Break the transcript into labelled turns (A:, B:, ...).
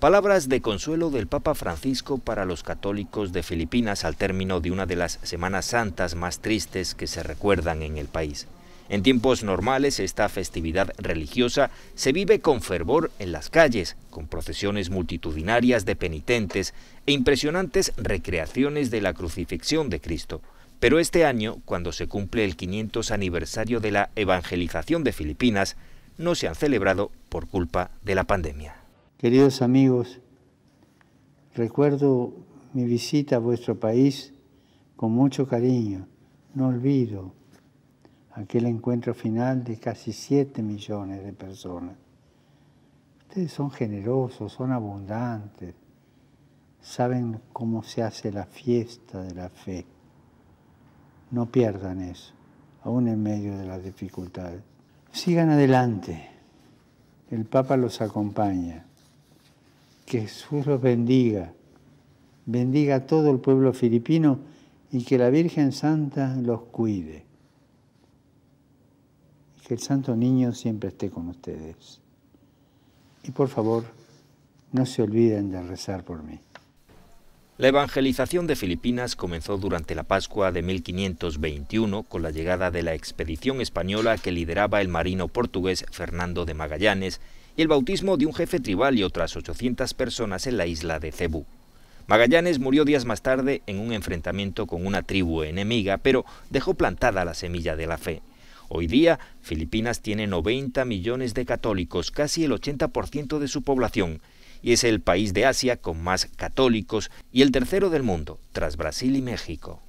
A: Palabras de consuelo del Papa Francisco para los católicos de Filipinas al término de una de las Semanas Santas más tristes que se recuerdan en el país. En tiempos normales esta festividad religiosa se vive con fervor en las calles, con procesiones multitudinarias de penitentes e impresionantes recreaciones de la crucifixión de Cristo. Pero este año, cuando se cumple el 500 aniversario de la evangelización de Filipinas, no se han celebrado por culpa de la pandemia.
B: Queridos amigos, recuerdo mi visita a vuestro país con mucho cariño. No olvido aquel encuentro final de casi siete millones de personas. Ustedes son generosos, son abundantes, saben cómo se hace la fiesta de la fe. No pierdan eso, aún en medio de las dificultades. Sigan adelante, el Papa los acompaña. Que Jesús los bendiga, bendiga a todo el pueblo filipino y que la Virgen Santa los cuide. Que el Santo Niño siempre esté con ustedes. Y por favor, no se olviden de rezar por mí.
A: La evangelización de Filipinas comenzó durante la Pascua de 1521 con la llegada de la expedición española que lideraba el marino portugués Fernando de Magallanes y el bautismo de un jefe tribal y otras 800 personas en la isla de Cebú. Magallanes murió días más tarde en un enfrentamiento con una tribu enemiga, pero dejó plantada la semilla de la fe. Hoy día, Filipinas tiene 90 millones de católicos, casi el 80% de su población, y es el país de Asia con más católicos y el tercero del mundo, tras Brasil y México.